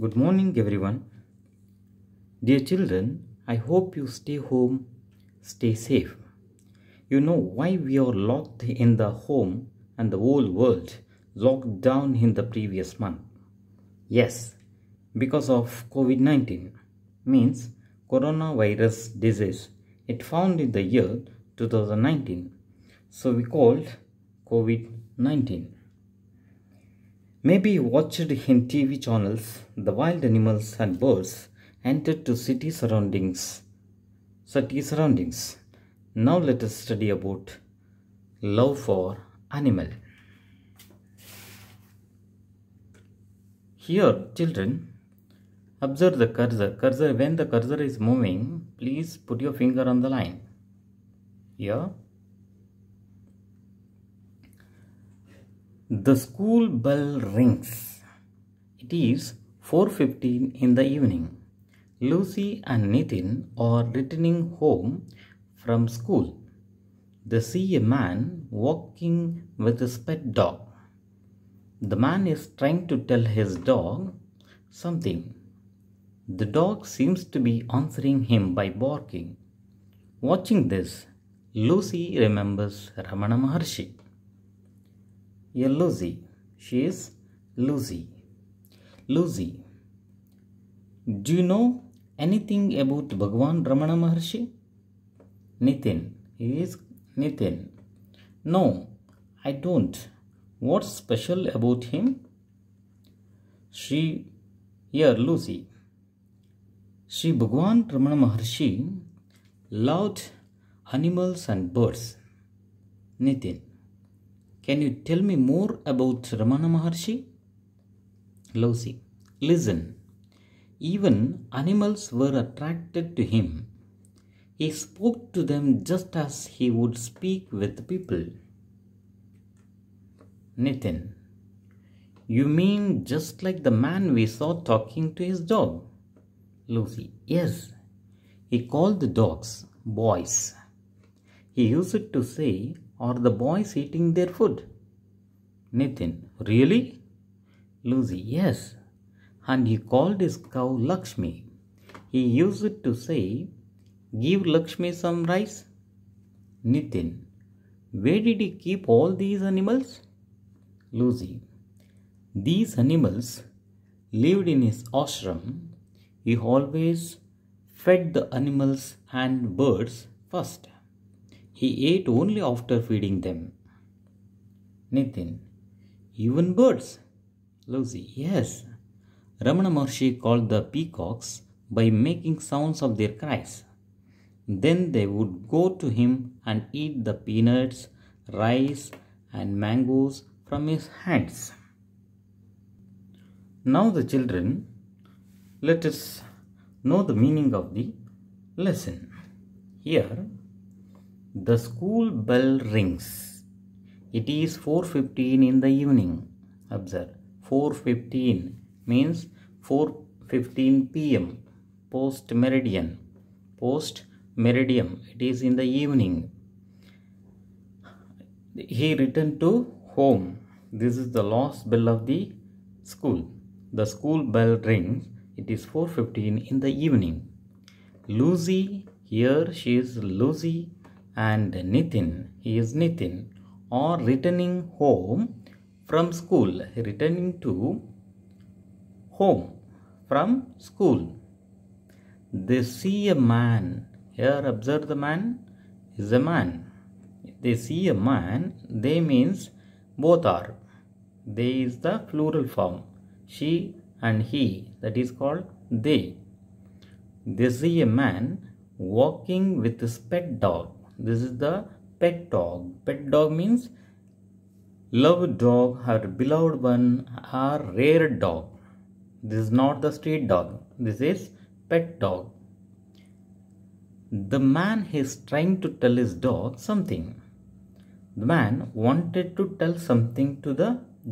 Good morning, everyone. Dear children, I hope you stay home, stay safe. You know why we are locked in the home and the whole world locked down in the previous month. Yes, because of COVID-19 means coronavirus disease. It found in the year 2019. So we called COVID-19 may be watched in TV channels, the wild animals and birds entered to city surroundings. City surroundings. Now let us study about love for animal. Here, children, observe the cursor. Cursor when the cursor is moving, please put your finger on the line. Here, The school bell rings. It is 4.15 in the evening. Lucy and Nitin are returning home from school. They see a man walking with his pet dog. The man is trying to tell his dog something. The dog seems to be answering him by barking. Watching this, Lucy remembers Ramana Maharshi. A Lucy. She is Lucy. Lucy. Do you know anything about Bhagwan Ramana Maharshi? Nitin. He is Nitin. No, I don't. What's special about him? She, here Lucy. Sri Bhagwan Ramana Maharshi loved animals and birds. Nitin. Can you tell me more about Ramana Maharshi? Losi, listen. Even animals were attracted to him. He spoke to them just as he would speak with people. Nathan, you mean just like the man we saw talking to his dog? Lucy, yes. He called the dogs boys. He used it to say, are the boys eating their food? Nithin, really? Lucy, yes. And he called his cow Lakshmi. He used it to say, Give Lakshmi some rice. Nitin, where did he keep all these animals? Lucy, these animals lived in his ashram. He always fed the animals and birds first. He ate only after feeding them. Nitin, even birds. Lucy. yes. Ramana Maharshi called the peacocks by making sounds of their cries. Then they would go to him and eat the peanuts, rice, and mangoes from his hands. Now, the children, let us know the meaning of the lesson. Here, the school bell rings it is 4.15 in the evening. Observe 4.15 means 4.15 pm post meridian. Post meridian it is in the evening. He returned to home. This is the last bell of the school. The school bell rings. It is 4.15 in the evening. Lucy, here she is Lucy and Nitin, he is Nitin or returning home from school. Returning to home from school. They see a man. Here observe the man is a man. They see a man. They means both are. They is the plural form. She and he that is called they. They see a man walking with his pet dog. This is the pet dog. Pet dog means loved dog, her beloved one, her rare dog. This is not the street dog. This is pet dog. The man is trying to tell his dog something. The man wanted to tell something to the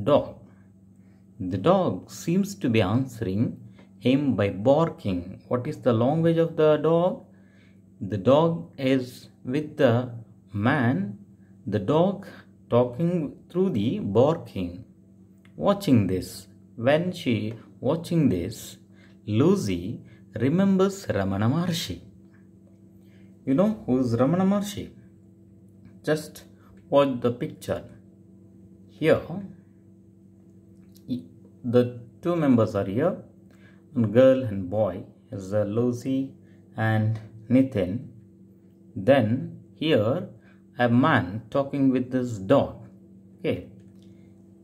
dog. The dog seems to be answering him by barking. What is the language of the dog? The dog is with the man, the dog, talking through the barking. Watching this, when she watching this, Lucy remembers Ramana Maharshi. You know who is Ramana Maharshi? Just watch the picture. Here, the two members are here, girl and boy is uh, Lucy and Nitin. Then here a man talking with his dog. Okay,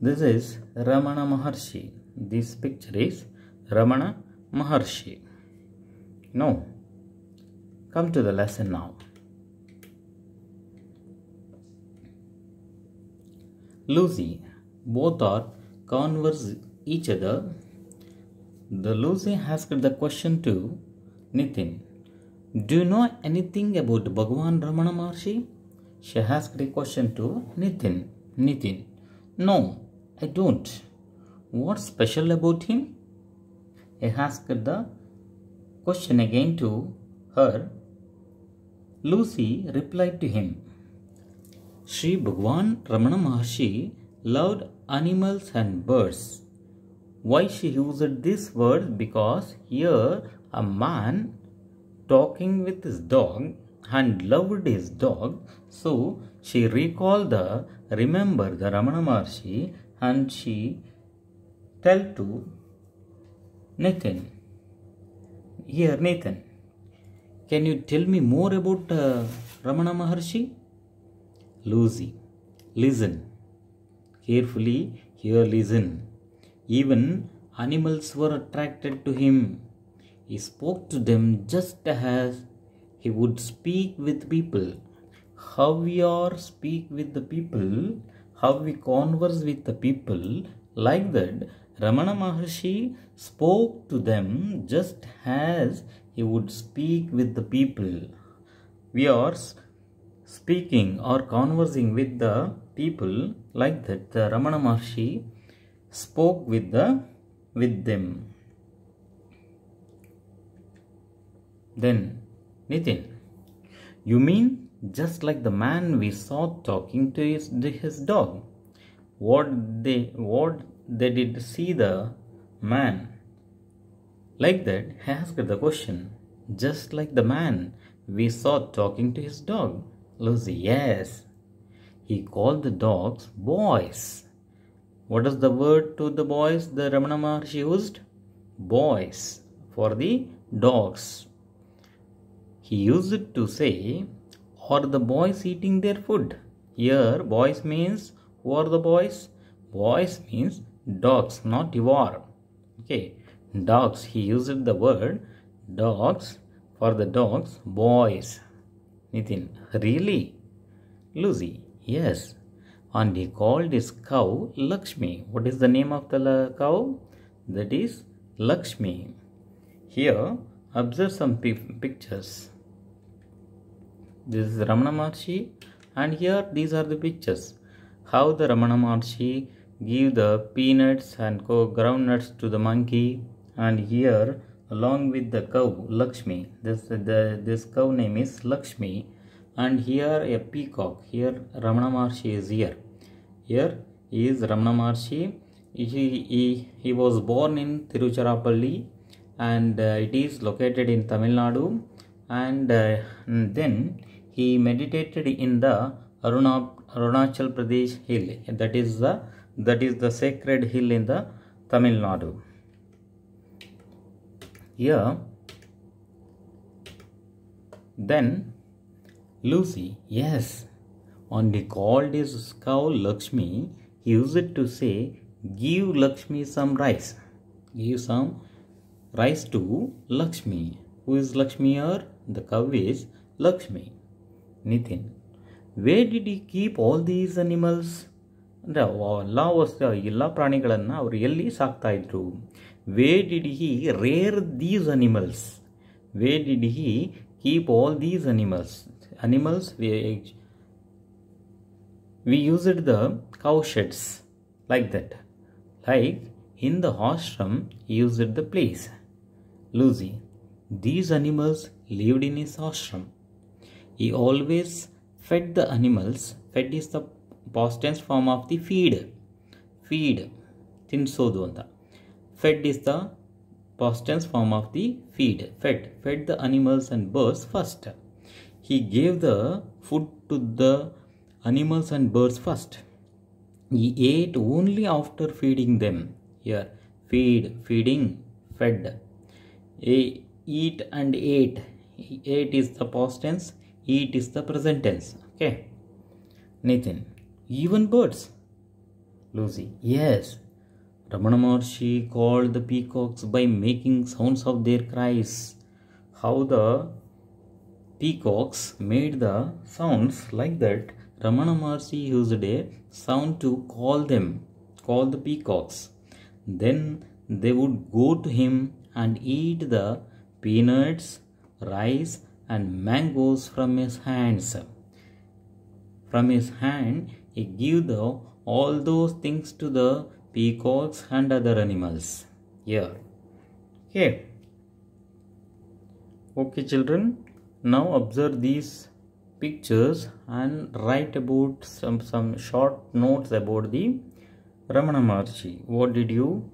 this is Ramana Maharshi. This picture is Ramana Maharshi. Now, come to the lesson now. Lucy, both are converse each other. The Lucy asked the question to Nitin. Do you know anything about Bhagwan Ramana Maharshi? She asked a question to Nitin. Nitin, no, I don't. What's special about him? I asked the question again to her. Lucy replied to him. Sri Bhagwan Ramana Maharshi loved animals and birds. Why she used this word? Because here a man talking with his dog and loved his dog, so she recalled the remember the Ramana Maharshi and she tell to Nathan. Here, Nathan, can you tell me more about uh, Ramana Maharshi? Lucy, listen. Carefully, here, listen. Even animals were attracted to him. He spoke to them just as he would speak with people how we are speak with the people how we converse with the people like that ramana maharshi spoke to them just as he would speak with the people we are speaking or conversing with the people like that the ramana maharshi spoke with the with them then Nitin, you mean just like the man we saw talking to his, his dog? What they what they did see the man like that? Ask the question. Just like the man we saw talking to his dog. Lucy, yes. He called the dogs boys. What is the word to the boys the Ramana Maharshi used? Boys for the dogs. He used to say, Are the boys eating their food? Here, boys means who are the boys? Boys means dogs, not war. Okay, dogs. He used the word dogs for the dogs, boys. Nitin, really? Lucy, yes. And he called his cow Lakshmi. What is the name of the cow? That is Lakshmi. Here, observe some pictures. This is Ramana Maharshi and here these are the pictures. How the Ramana Maharshi give the peanuts and groundnuts to the monkey and here along with the cow Lakshmi. This, the, this cow name is Lakshmi and here a peacock. Here Ramana Maharshi is here. Here is Ramana Maharshi. He, he, he was born in Tiruchirappalli and uh, it is located in Tamil Nadu and, uh, and then he meditated in the Arunachal Pradesh hill. That is the that is the sacred hill in the Tamil Nadu. Here, then Lucy, yes, on the called his cow Lakshmi, he used it to say, "Give Lakshmi some rice. Give some rice to Lakshmi." Who is Lakshmi? Or the cow is Lakshmi. Nitin. Where did he keep all these animals? The the was really Where did he rear these animals? Where did he keep all these animals? Animals, we, we used the cow sheds like that. Like in the ashram, he used the place. Lucy, these animals lived in his ashram he always fed the animals fed is the past tense form of the feed feed tinsodu anta fed is the past tense form of the feed fed fed the animals and birds first he gave the food to the animals and birds first he ate only after feeding them here feed feeding fed A eat and ate ate is the past tense it is the present tense. Okay. Nathan. Even birds. Lucy. Yes. Ramana Maharshi called the peacocks by making sounds of their cries. How the peacocks made the sounds like that, Ramana Maharshi used a sound to call them, call the peacocks. Then they would go to him and eat the peanuts, rice, and mangoes from his hands. From his hand he gave the, all those things to the peacocks and other animals. Here. Okay. Okay children, now observe these pictures and write about some, some short notes about the Ramana Maharshi. What did you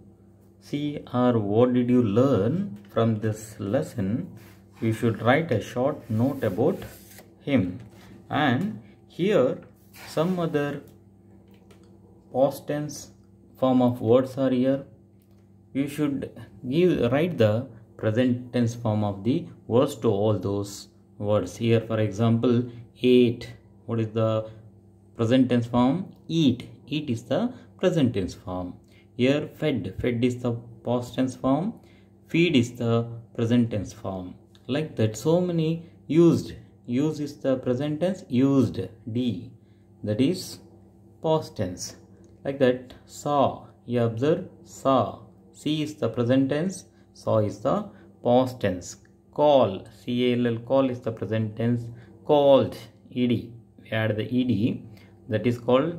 see or what did you learn from this lesson? we should write a short note about him and here some other past tense form of words are here you should give write the present tense form of the words to all those words here for example ate what is the present tense form eat eat is the present tense form here fed fed is the past tense form feed is the present tense form like that so many used use is the present tense used d that is past tense like that saw you observe saw See is the present tense saw is the past tense call call call is the present tense called ed we add the ed that is called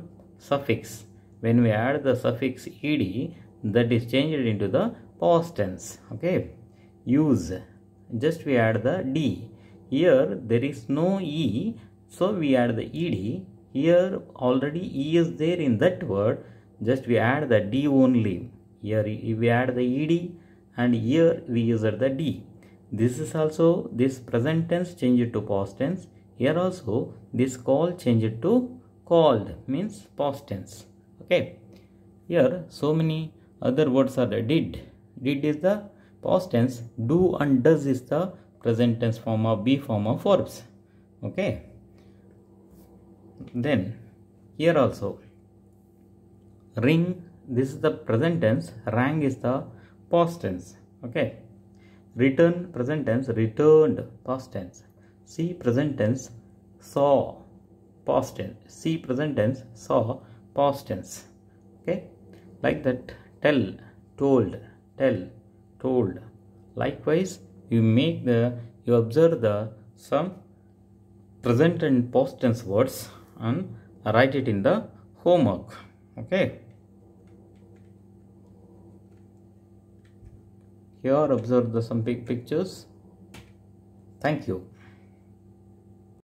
suffix when we add the suffix ed that is changed into the past tense okay use just we add the D. Here there is no E, so we add the ED. Here already E is there in that word, just we add the D only. Here we add the ED and here we use the D. This is also this present tense changed to past tense. Here also this call changed to called means past tense. Okay. Here so many other words are the did. Did is the past tense do and does is the present tense form of be form of verbs okay then here also ring this is the present tense rang is the past tense okay return present tense returned past tense see present tense saw past tense see present tense saw past tense okay like that tell told tell told. Likewise, you make the you observe the some present and past tense words and write it in the homework. Okay. Here observe the some big pictures. Thank you.